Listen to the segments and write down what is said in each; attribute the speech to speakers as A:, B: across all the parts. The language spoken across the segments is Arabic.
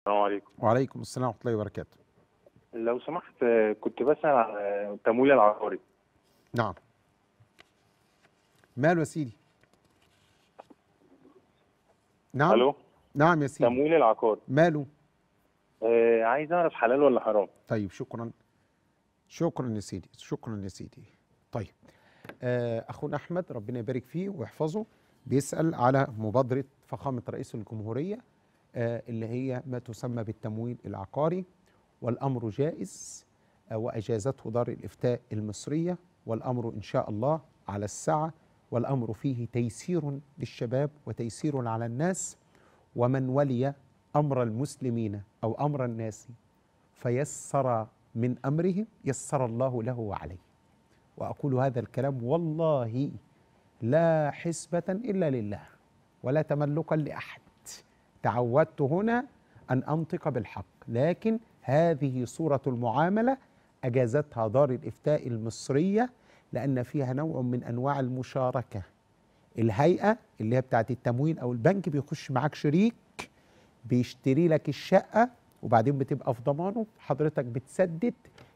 A: السلام عليكم
B: وعليكم السلام ورحمه الله وبركاته
A: لو سمحت كنت بسال على التمويل العقاري
B: نعم ماله يا سيدي نعم الو نعم يا سيدي التمويل العقاري ماله
A: آه عايز اعرف حلال ولا حرام
B: طيب شكرا شكرا يا سيدي شكرا يا سيدي طيب آه اخونا احمد ربنا يبارك فيه ويحفظه بيسال على مبادره فخامه رئيس الجمهوريه آه، اللي هي ما تسمى بالتمويل العقاري والأمر جائز آه، وأجازته دار الإفتاء المصرية والأمر إن شاء الله على السعة والأمر فيه تيسير للشباب وتيسير على الناس ومن ولي أمر المسلمين أو أمر الناس فيسر من أمرهم يسر الله له وعليه وأقول هذا الكلام والله لا حسبة إلا لله ولا تملكا لأحد تعودت هنا أن أنطق بالحق لكن هذه صورة المعاملة أجازتها دار الإفتاء المصرية لأن فيها نوع من أنواع المشاركة الهيئة اللي هي بتاعت التموين أو البنك بيخش معاك شريك بيشتري لك الشقة وبعدين بتبقى في ضمانه حضرتك بتسدد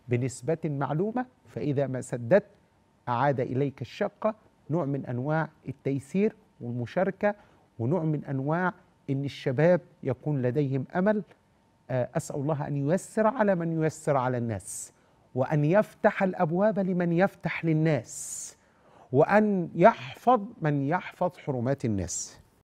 B: بنسبة معلومة فإذا ما سددت أعاد إليك الشقة نوع من أنواع التيسير والمشاركة ونوع من أنواع ان الشباب يكون لديهم امل آه، اسال الله ان ييسر على من ييسر على الناس وان يفتح الابواب لمن يفتح للناس وان يحفظ من يحفظ حرمات الناس